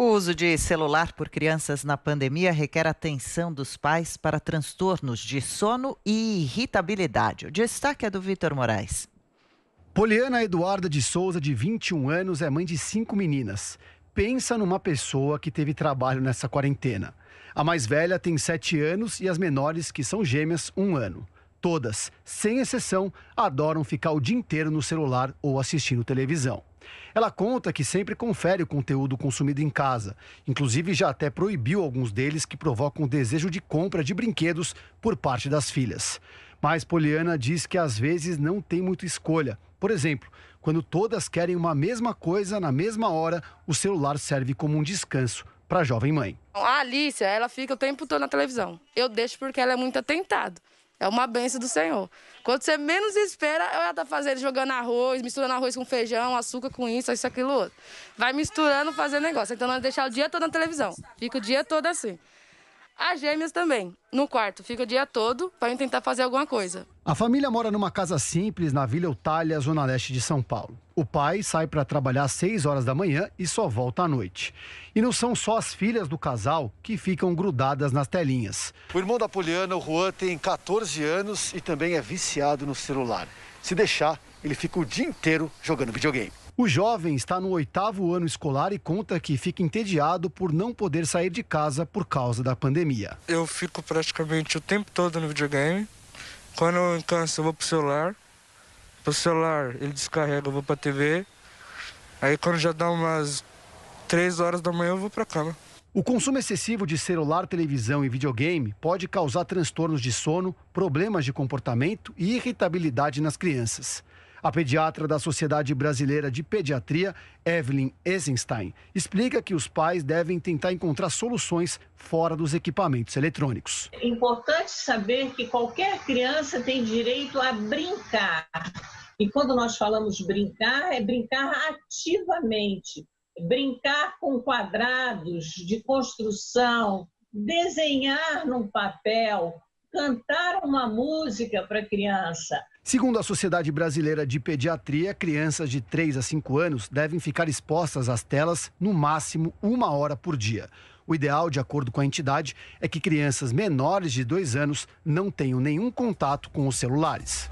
O uso de celular por crianças na pandemia requer atenção dos pais para transtornos de sono e irritabilidade. O destaque é do Vitor Moraes. Poliana Eduarda de Souza, de 21 anos, é mãe de cinco meninas. Pensa numa pessoa que teve trabalho nessa quarentena. A mais velha tem 7 anos e as menores, que são gêmeas, um ano. Todas, sem exceção, adoram ficar o dia inteiro no celular ou assistindo televisão. Ela conta que sempre confere o conteúdo consumido em casa, inclusive já até proibiu alguns deles que provocam desejo de compra de brinquedos por parte das filhas. Mas Poliana diz que às vezes não tem muita escolha. Por exemplo, quando todas querem uma mesma coisa na mesma hora, o celular serve como um descanso para a jovem mãe. A Alicia, ela fica o tempo todo na televisão. Eu deixo porque ela é muito atentada. É uma benção do Senhor. Quando você menos espera, ela tá fazendo, jogando arroz, misturando arroz com feijão, açúcar com isso, isso, aquilo, outro. Vai misturando, fazendo negócio. Então, nós deixar o dia todo na televisão. Fica o dia todo assim. As gêmeas também. No quarto, fica o dia todo para tentar fazer alguma coisa. A família mora numa casa simples na Vila Eutália, zona leste de São Paulo. O pai sai para trabalhar às 6 horas da manhã e só volta à noite. E não são só as filhas do casal que ficam grudadas nas telinhas. O irmão da Poliana, o Juan, tem 14 anos e também é viciado no celular. Se deixar, ele fica o dia inteiro jogando videogame. O jovem está no oitavo ano escolar e conta que fica entediado por não poder sair de casa por causa da pandemia. Eu fico praticamente o tempo todo no videogame. Quando eu canso, eu vou pro celular. Pro celular, ele descarrega, eu vou pra TV. Aí quando já dá umas três horas da manhã, eu vou pra cama. O consumo excessivo de celular, televisão e videogame pode causar transtornos de sono, problemas de comportamento e irritabilidade nas crianças. A pediatra da Sociedade Brasileira de Pediatria, Evelyn Eisenstein, explica que os pais devem tentar encontrar soluções fora dos equipamentos eletrônicos. É importante saber que qualquer criança tem direito a brincar. E quando nós falamos brincar, é brincar ativamente, brincar com quadrados de construção, desenhar num papel, cantar uma música para criança. Segundo a Sociedade Brasileira de Pediatria, crianças de 3 a 5 anos devem ficar expostas às telas no máximo uma hora por dia. O ideal, de acordo com a entidade, é que crianças menores de 2 anos não tenham nenhum contato com os celulares.